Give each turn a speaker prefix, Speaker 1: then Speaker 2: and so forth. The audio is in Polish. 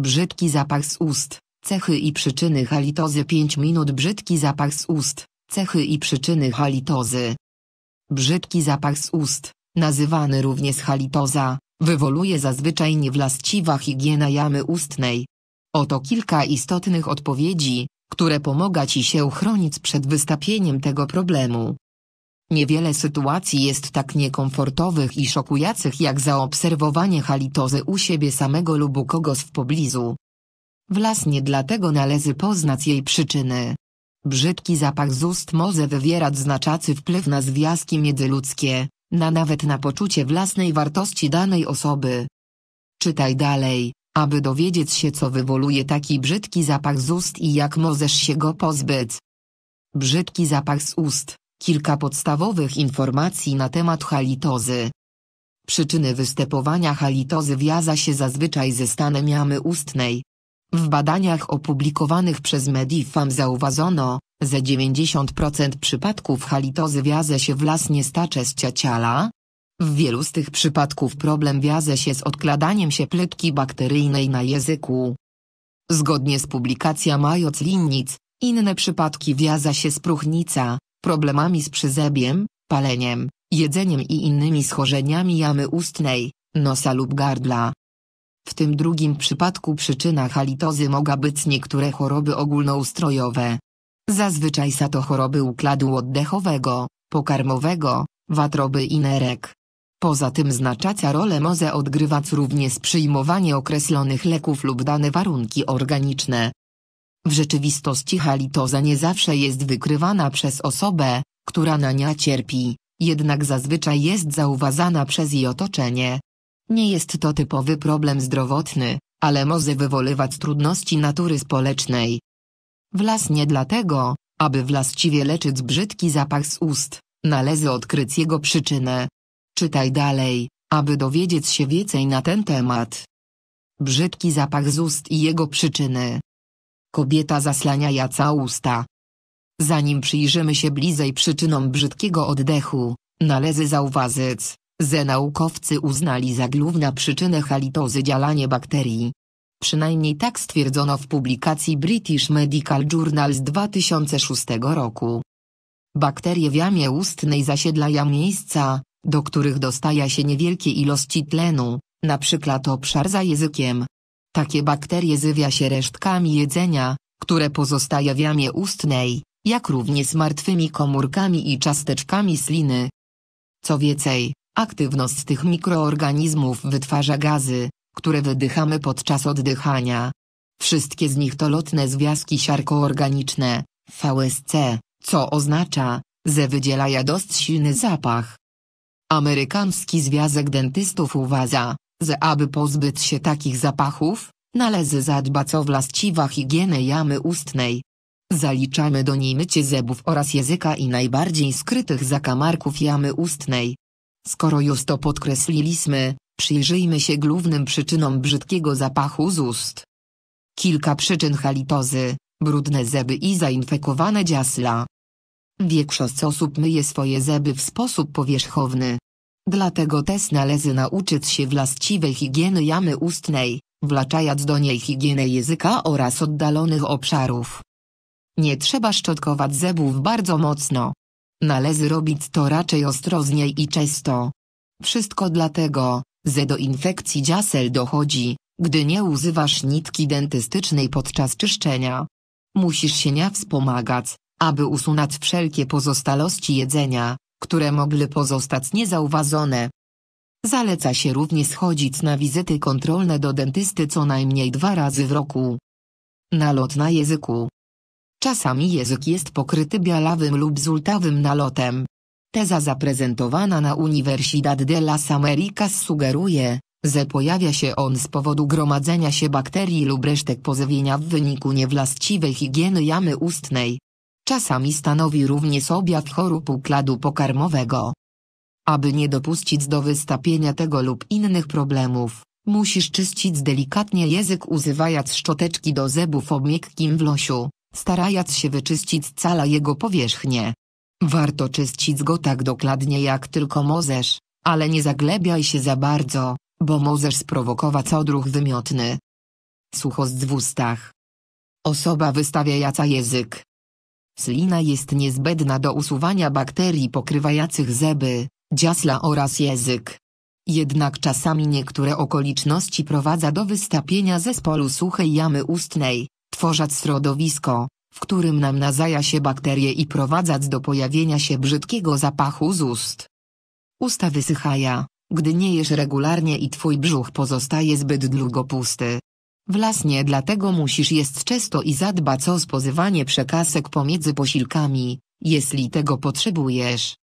Speaker 1: Brzydki zapach z ust. Cechy i przyczyny halitozy 5 minut Brzydki zapach z ust. Cechy i przyczyny halitozy. Brzydki zapach z ust, nazywany również halitoza, wywołuje zazwyczaj niewłaściwa higiena jamy ustnej. Oto kilka istotnych odpowiedzi, które pomogą Ci się uchronić przed wystąpieniem tego problemu. Niewiele sytuacji jest tak niekomfortowych i szokujących jak zaobserwowanie halitozy u siebie samego lub u kogoś w pobliżu. Wlasnie dlatego należy poznać jej przyczyny. Brzydki zapach z ust może wywierać znaczący wpływ na związki międzyludzkie, na nawet na poczucie własnej wartości danej osoby. Czytaj dalej, aby dowiedzieć się co wywołuje taki brzydki zapach z ust i jak możesz się go pozbyć. Brzydki zapach z ust Kilka podstawowych informacji na temat halitozy. Przyczyny występowania halitozy wiąza się zazwyczaj ze stanem jamy ustnej. W badaniach opublikowanych przez Medifam zauważono, że 90% przypadków halitozy wiąże się las stacze z ciała. W wielu z tych przypadków problem wiąże się z odkladaniem się plytki bakteryjnej na języku. Zgodnie z publikacją Majoc Linnic, inne przypadki wiąza się z próchnica, problemami z przyzebiem, paleniem, jedzeniem i innymi schorzeniami jamy ustnej, nosa lub gardla. W tym drugim przypadku przyczyna halitozy mogą być niektóre choroby ogólnoustrojowe. Zazwyczaj są to choroby układu oddechowego, pokarmowego, watroby i nerek. Poza tym znacząca rolę może odgrywać również przyjmowanie określonych leków lub dane warunki organiczne. W rzeczywistości halitoza nie zawsze jest wykrywana przez osobę, która na nią cierpi, jednak zazwyczaj jest zauważana przez jej otoczenie. Nie jest to typowy problem zdrowotny, ale może wywoływać trudności natury społecznej. Wlas nie dlatego, aby właściwie leczyć brzydki zapach z ust, należy odkryć jego przyczynę. Czytaj dalej, aby dowiedzieć się więcej na ten temat. Brzydki zapach z ust i jego przyczyny. Kobieta zaslania jaca usta. Zanim przyjrzymy się bliżej przyczynom brzydkiego oddechu, należy zauważyć, że naukowcy uznali za główną przyczynę halitozy działanie bakterii. Przynajmniej tak stwierdzono w publikacji British Medical Journal z 2006 roku. Bakterie w jamie ustnej zasiedlają miejsca, do których dostaje się niewielkie ilości tlenu, np. obszar za językiem, takie bakterie zywia się resztkami jedzenia, które pozostają w jamie ustnej, jak również martwymi komórkami i cząsteczkami sliny. Co więcej, aktywność tych mikroorganizmów wytwarza gazy, które wydychamy podczas oddychania. Wszystkie z nich to lotne związki siarkoorganiczne, VSC, co oznacza, że wydzielają dość silny zapach. Amerykański Związek Dentystów uważa, z aby pozbyć się takich zapachów, należy zadbać o właściwą higienę jamy ustnej. Zaliczamy do niej mycie zębów oraz języka i najbardziej skrytych zakamarków jamy ustnej. Skoro już to podkreśliliśmy, przyjrzyjmy się głównym przyczynom brzydkiego zapachu z ust. Kilka przyczyn halitozy, brudne zęby i zainfekowane dziasla. Większość osób myje swoje zęby w sposób powierzchowny, Dlatego też należy nauczyć się właściwej higieny jamy ustnej, wlaczając do niej higienę języka oraz oddalonych obszarów. Nie trzeba szczotkować zębów bardzo mocno. Należy robić to raczej ostrożniej i często. Wszystko dlatego, że do infekcji dziasel dochodzi, gdy nie używasz nitki dentystycznej podczas czyszczenia. Musisz się nie wspomagać, aby usunąć wszelkie pozostałości jedzenia, które mogły pozostać niezauważone. Zaleca się również chodzić na wizyty kontrolne do dentysty co najmniej dwa razy w roku. Nalot na języku. Czasami język jest pokryty białawym lub zultawym nalotem. Teza zaprezentowana na Universidad de las Americas sugeruje, że pojawia się on z powodu gromadzenia się bakterii lub resztek pozewienia w wyniku niewłaściwej higieny jamy ustnej. Czasami stanowi również objaw chorób układu pokarmowego. Aby nie dopuścić do wystapienia tego lub innych problemów, musisz czyścić delikatnie język używając szczoteczki do zębów o miękkim wlosiu, starając się wyczyścić cała jego powierzchnię. Warto czyścić go tak dokładnie jak tylko możesz, ale nie zaglebiaj się za bardzo, bo możesz sprowokować odruch wymiotny. Sucho z ustach. Osoba wystawiająca język, Slina jest niezbędna do usuwania bakterii pokrywających zęby, dziasla oraz język. Jednak czasami niektóre okoliczności prowadza do wystąpienia zespolu suchej jamy ustnej, tworząc środowisko, w którym nam nazaja się bakterie i prowadząc do pojawienia się brzydkiego zapachu z ust. Usta wysychają, gdy nie jesz regularnie i twój brzuch pozostaje zbyt długo pusty. W dlatego musisz jest często i zadbać o spozywanie przekasek pomiędzy posiłkami, jeśli tego potrzebujesz.